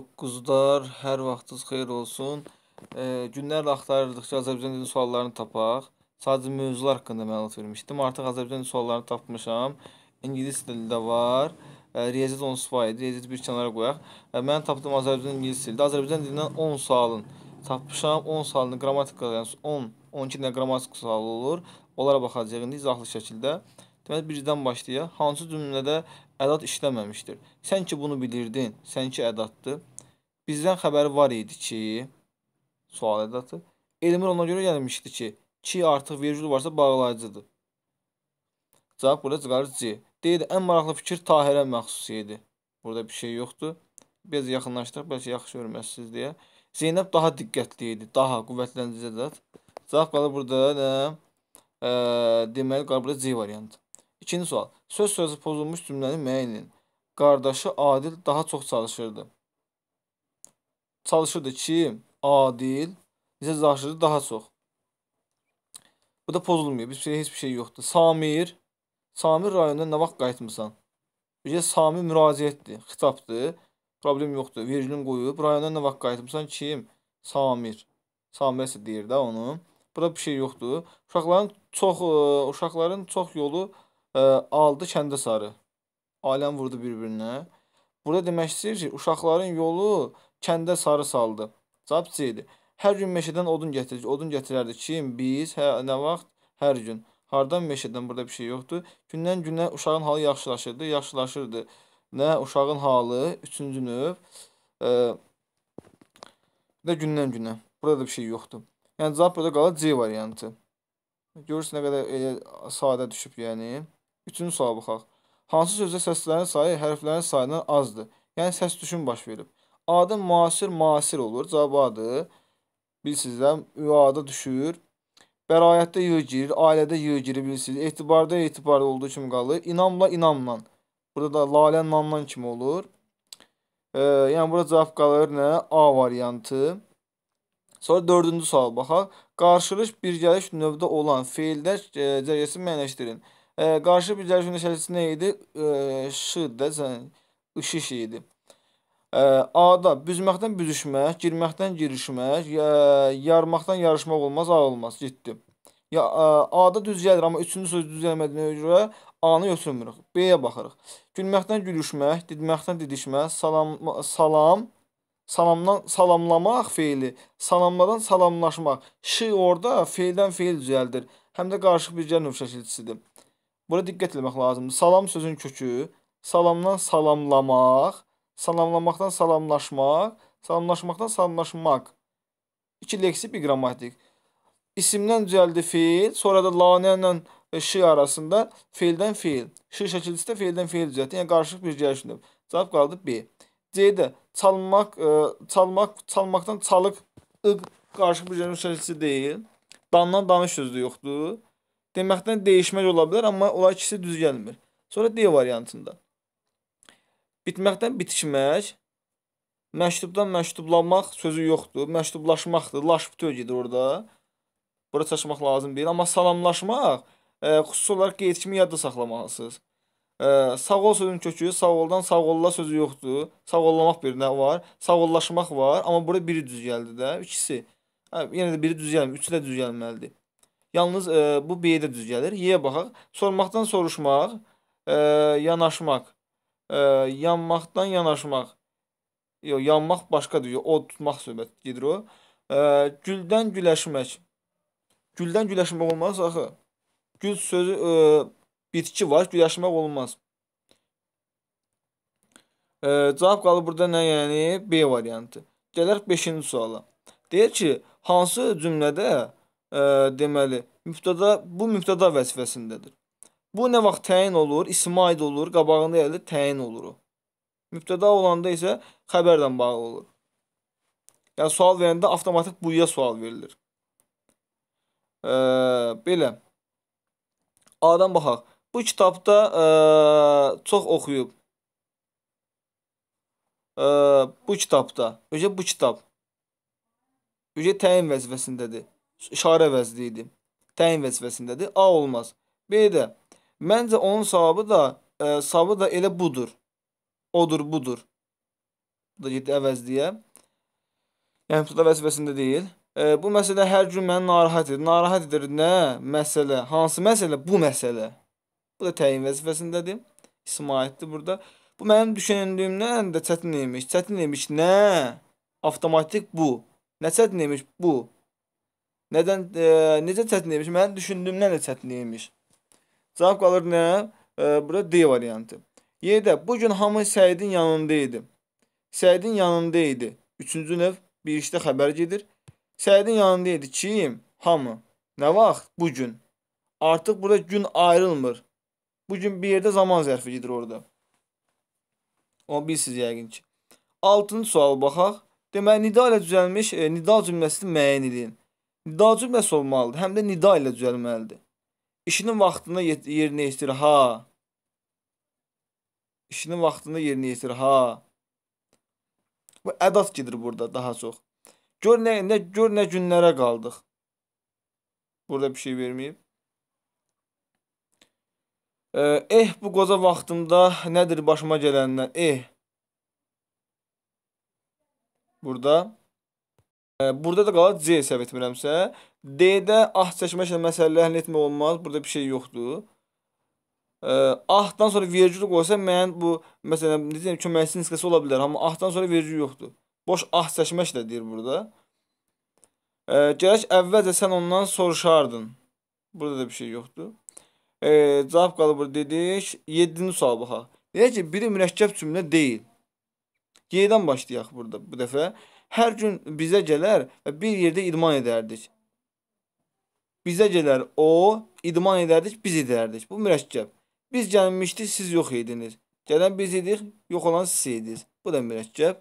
9-dar hər vaxtınız xeyir olsun. E, günlərlə axtarırdıqca Azərbaycan dilinin suallarını tapaq. Sadəcə mövzular haqqında məlumat vermişdim. Artıq Azərbaycan dilinin suallarını tapmışam. İngilis dilində var. E, riyaziyyat 10 sual idi. Riyaziyyatı bir kənara qoyaq. E, mən tapdım Azərbaycan ingilis dilində. Azərbaycan dilindən 10 sualın tapmışam. 10 sualını qrammatika, yəni 10, 12 dənə qrammatika sualı olur. Onlara baxacağıq indi izahlı şəkildə. Deməli birdən başlayaq. Hansı cümlədə ədad işləməmişdir? Sən ki bunu bilirdin, sən ki ədaddır. Bizdən xəbəri var idi ki, sual ədadı. Elmir ona görə gəlmişdi ki, ki artıq virjül varsa bağlayıcıdır. Cavab burada çıxarır C. Deyir, ən maraqlı fikir Tahirə məxsus idi. Burada bir şey yoxdur. Biz yaxınlaşdıq, bəlkə yaxşı görməsiz deyə. Zeynəb daha diqqətli idi, daha qüvvətləndirici zət. Cavab qalır burada nə? E, deməli qalır burada C variantı. İkinci sual. Söz sözü pozulmuş cümləni müəyyən edin. Qardaşı Adil daha çox çalışırdı. Çalışırdı ki, Adil bizə çalışırdı daha çox. Bu da pozulmuyor. Bir şey, heç bir şey yoxdur. Samir. Samir rayonundan nə vaxt qayıtmısan? Bizə Samir müraciətdir, xitabdır. Problem yoxdur. Virgülün qoyub. Rayondan nə vaxt qayıtmısan? Kim? Samir. Samir isə deyir də onu. Burada bir şey yoxdur. Uşaqların çox uşaqların çox yolu aldı kəndə sarı. Aləm vurdu bir-birinə. Burada demək istəyir ki, uşaqların yolu kəndə sarı saldı. Cavab C idi. Hər gün meşədən odun gətirir. Odun gətirərdi. Kim? Biz. Hə, nə vaxt? Hər gün. Hardan meşədən? Burada bir şey yoxdur. Gündən günə uşağın halı yaxşılaşırdı. Yaxşılaşırdı. Nə? Uşağın halı. Üçüncü növ. E, də gündən günə. Burada da bir şey yoxdur. Yəni cavab burada qalır C variantı. Görürsünüz nə qədər elə sadə düşüb yəni. Üçüncü suala baxaq. Hansı sözdə səslərin sayı hərflərin sayından azdır? Yəni səs düşün baş verib. A-da müasir müasir olur. Cavab A-dır. Bilirsiniz də A-da düşür. Bəraətdə y girir, ailədə y girir bilirsiniz. Etibarda etibarda olduğu kimi qalır. İnamla inamla. Burada da lalə nandan kimi olur. E, yəni burada cavab qalır nə? A variantı. Sonra dördüncü sual baxaq. Qarşılıq birgəlik növdə olan feillər cərgəsi müəyyənləşdirin. E, E, qarşı bir cərf cümləsi nə idi? E, şı da, ışış idi. E, A-da büzməkdən büzüşmək, girməkdən girişmək, e, yarmaqdan yarışmaq olmaz, A olmaz, getdi. Ya, e, A-da düz gəlir, amma üçüncü söz düz gəlmədiyinə görə A-nı götürmürük. B-yə baxırıq. Gülməkdən gülüşmək, didməkdən didişmək, salam, salam, salamdan salamlamaq feili, salamladan salamlaşmaq. Şı orada feildən feil düzəldir. Həm də qarışıq birgə növ şəkilçisidir. Bura diqqət etmək lazımdır. Salam sözün kökü salamdan salamlamaq, salamlamaqdan salamlaşmaq, salamlaşmaqdan salamlaşmaq. İki leksik bir qrammatik. İsimdən cəldi fiil, sonra da lanə ilə şi arasında feildən feil. Şi şəkildisi də feildən feil düzəltdi. Yəni qarışıq bir gəlişimdir. Cavab qaldı B. C-də çalmaq, ə, e, çalmaq, çalmaqdan çalıq ıq qarışıq bir gəlişim şəkildisi deyil. Dandan danış sözü yoxdur deməkdən dəyişmək ola bilər, amma olar ki, düz gəlmir. Sonra D variantında. Bitməkdən bitişmək, məktubdan məktublanmaq sözü yoxdur. Məktublaşmaqdır. Laş bütöv gedir orada. Bura çaşmaq lazım deyil, amma salamlaşmaq ə, e, xüsusi olaraq qeyd kimi yadda saxlamalısınız. Ə, e, sağ ol sözün kökü, sağ oldan sağ olla sözü yoxdur. Sağ ollamaq bir nə var? Sağ ollaşmaq var, amma bura biri düz gəldi də, ikisi. Hə, yenə də biri düz gəlmir, üçü də düz gəlməlidir. Yalnız e, bu B-yə də düz gəlir. Y-yə baxaq. Sormaqdan soruşmaq, e, yanaşmaq, e, yanmaqdan yanaşmaq. Yox, yanmaq başqadır. Yox, od tutmaq söhbət gedir o. E, güldən güləşmək. Güldən güləşmək olmaz axı. Gül sözü e, bitki var, güləşmək olmaz. E, cavab qalır burada nə yəni? B variantı. Gələr 5-ci suala. Deyir ki, hansı cümlədə deməli, mübtəda bu mübtəda vəzifəsindədir. Bu nə vaxt təyin olur? İsmə aid olur, qabağında yerli yəni təyin olur o. Mübtəda olanda isə xəbərlə bağlı olur. Yəni sual verəndə avtomatik buya sual verilir. E, belə. Adam baxaq. Bu kitabda e, çox oxuyub. E, bu kitabda, öcə bu kitab. Öcə təyin vəzifəsindədir işarə vəzli idi. Təyin vəzifəsindədir. A olmaz. B də məncə onun savabı da e, savabı da elə budur. Odur, budur. Bu da getdi əvəzliyə. Yəni bu da vəzifəsində deyil. E, bu məsələ hər gün məni narahat edir. Narahat edir nə məsələ? Hansı məsələ? Bu məsələ. Bu da təyin vəzifəsindədir. İsmaildir burada. Bu mənim düşündüyümdən də çətin imiş. Çətin imiş nə? Avtomatik bu. Nə çətin imiş bu? Nədən e, necə çətin imiş? Mən düşündüyümdən də çətin imiş. Cavab qalır nə? E, bura D variantı. Y-də bu gün hamı Səidin yanında idi. Səidin yanında idi. 3-cü növ bir işdə xəbər gedir. Səidin yanında idi. Kim? Hamı. Nə vaxt? Bu gün. Artıq burada gün ayrılmır. Bu gün bir yerdə zaman zərfi gedir orada. O bilirsiniz yəqin ki. 6-cı suala baxaq. Deməli nida ilə düzəlmiş e, nida cümləsini müəyyən edin. Nidacı məhz olmalıdır, həm də nida ilə düzəlməlidir. İşinin vaxtında yerinə yetir, ha. İşinin vaxtında yerinə yetir, ha. Bu ədat gedir burada daha çox. Gör nə, nə, gör nə günlərə qaldıq. Burada bir şey verməyib. Eh, bu qoca vaxtımda nədir başıma gələnlər, eh. Burada. Burada da qalır C səhv etmirəmsə. D-də ah çəkməklə məsələ həll etmək olmaz. Burada bir şey yoxdur. Ə, ahdan sonra vergül qoysa mən bu məsələn deyirəm köməkçi nisqəsi ola bilər, amma ahdan sonra vergül yoxdur. Boş ah çəkmək də deyir burada. Ə, gərək əvvəlcə sən ondan soruşardın. Burada da bir şey yoxdur. E, cavab qalıb burada dedik. 7-ci suala baxaq. Deyək ki, biri mürəkkəb cümlə deyil. G-dən başlayaq burada bu dəfə hər gün bizə gələr və bir yerdə idman edərdik. Bizə gələr o, idman edərdik, biz edərdik. Bu mürəkkəb. Biz gəlmişdik, siz yox idiniz. Gələn biz idik, yox olan siz idiniz. Bu da mürəkkəb.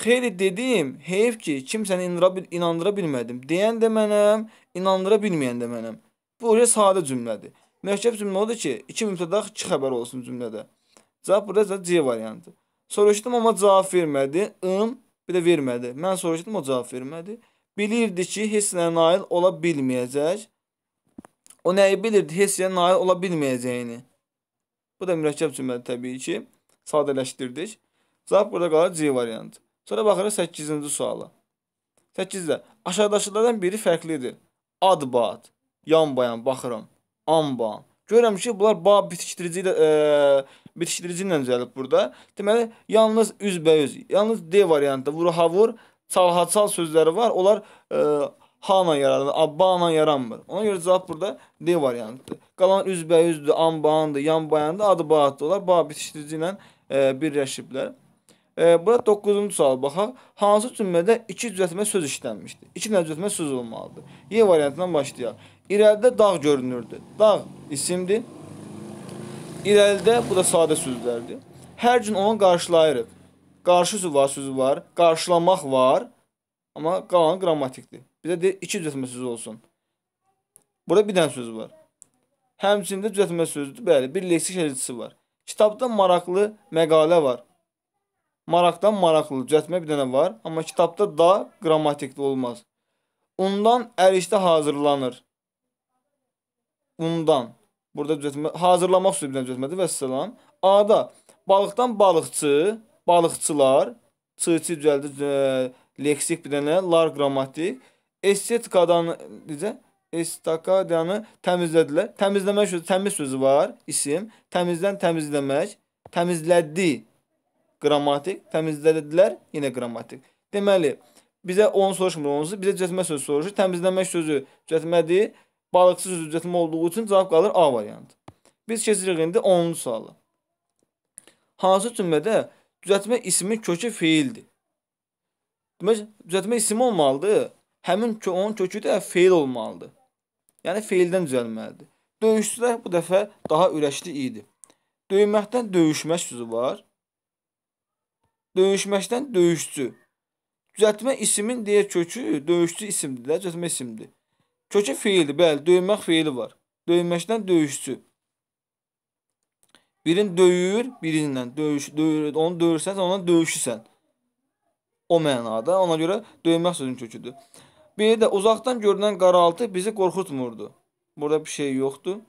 Xeyli dedim, heyf ki, kimsəni inandıra bilmədim. Deyən də mənəm, inandıra bilməyən də mənəm. Bu oraya sadə cümlədir. Mürəkkəb cümlə odur ki, iki mübtədaq, iki xəbər olsun cümlədə. Cavab burada C variantı. Soruşdum, amma cavab vermədi. Im, bir də vermədi. Mən soruşdum, o cavab vermədi. Bilirdi ki, hissinə nail ola bilməyəcək. O nəyi bilirdi? Hissinə nail ola bilməyəcəyini. Bu da mürəkkəb cümlədir təbii ki. Sadələşdirdik. Cavab burada qalır C variantı. Sonra baxırıq 8-ci suala. 8-də aşağıdakılardan biri fərqlidir. Ad-bad, yan-bayan baxıram, amban, Görürəm ki, bunlar bağ bitişdirici ilə e, bitişdirici ilə gəlib burada. Deməli, yalnız üzbəüz, yalnız D variantında vurhavur, çalhaçal sözləri var. Onlar e, Hana yaranır, Abbana yaranmır. Ona görə cavab burada D variantıdır. Qalan üzbəyüzdür, anbandır, yanbayandır, adı bağıtdır. Onlar bağ bitişdirici ilə e, birləşiblər. E, burada 9-cu sual baxaq. Hansı cümlədə iki düzəltmə söz işlənmişdir? İki nə düzəltmə söz olmalıdır? Y variantından başlayaq. İrəlidə dağ görünürdü. Dağ isimdir. İrəlidə bu da sadə sözlərdir. Hər gün onu qarşılayırıq. Qarşı sözü var, sözü var. Qarşılamaq var. Amma qalan qrammatikdir. Bizə deyir iki düzəltmə sözü olsun. Burada bir dənə söz var. Həmçində düzəltmə sözüdür. Bəli, bir leksik şərhçisi var. Kitabda maraqlı məqalə var. Maraqdan maraqlı düzəltmə bir dənə var, amma kitabda da qrammatikdə olmaz. Ondan ərişdə hazırlanır undan. Burada düzəltmə hazırlamaq üslubundan düzəltmədir və salam. A-da balıqdan balıqçı, balıqçılar, çı-çı düzəldi ə, leksik bir dənə lar qrammatik. Estetikadan necə? Estakadiyanı təmizlədilər. Təmizləmək sözü, təmiz sözü var, isim. Təmizdən təmizləmək, təmizlədi qrammatik, təmizlədilər yenə qrammatik. Deməli, bizə onu soruşmur, onu bizə düzəltmə sözü soruşur. Təmizləmək sözü düzəltmədir. Balıqsız üzvcətim olduğu üçün cavab qalır A variantı. Biz keçirik indi 10-cu suala. Hansı cümlədə düzəltmə ismi kökü feildir? Demək, düzəltmə ismi olmalıdır. Həmin kö onun kökü də feil olmalıdır. Yəni feildən düzəlməlidir. Döyüşçülər bu dəfə daha ürəkli idi. Döyünməkdən döyüşmək sözü var. Döyüşməkdən döyüşçü. Düzəltmə ismin deyə kökü döyüşçü isimdir, də, düzəltmə isimdir. Kökü fiildir, bəli, döymək fiili var. Döyməşdən döyüşçü. Birin döyür, birindən döyüş, döyür, onu döyürsən, ona döyüşüsən. O mənada, ona görə döymək sözün köküdür. Bir də uzaqdan görünən qaraltı bizi qorxutmurdu. Burada bir şey yoxdur.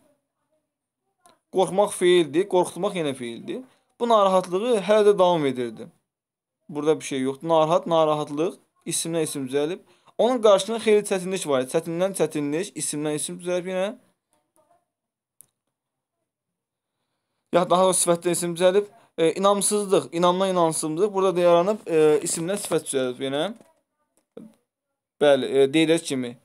Qorxmaq fiildir, qorxutmaq yenə fiildir. Bu narahatlığı hələ də davam edirdi. Burada bir şey yoxdur. Narahat, narahatlıq isimlə isim düzəlib. Onun qarşısında xeyli çətinlik var. Çətindən çətinlik, isimdən isim düzəlib yenə. Ya daha o sifətdən isim düzəlib. E, inamsızlıq, inamdan inansızlıq burada da yaranıb e, isimdən sifət düzəlib yenə. Bəli, e, D-dəs kimi.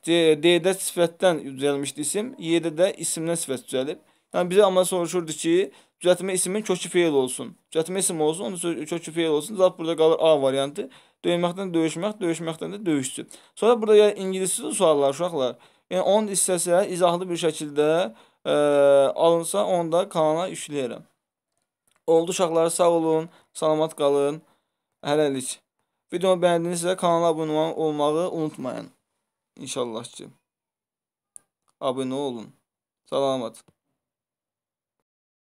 D-də sifətdən düzəlmişdi isim, Y-də də isimdən sifət düzəlib. Yəni bizə amma soruşurdu ki, düzəltmə ismin kökü feil olsun. Düzəltmə isim olsun, onun kökü feil olsun. Zat burada qalır A variantı. Döyməqdən döyüşmək, döyüşməkdən də döyüşçü. Sonra burada yəni ingiliscə suallar uşaqlar. Yəni onun hissəsə izahlı bir şəkildə ə, e, alınsa onda kanala yükləyərəm. Oldu uşaqlar sağ olun, salamat qalın. Hələlik. Videomu bəyəndinizsə kanala abunə olmağı unutmayın. İnşallah ki. Abunə olun. Salamat.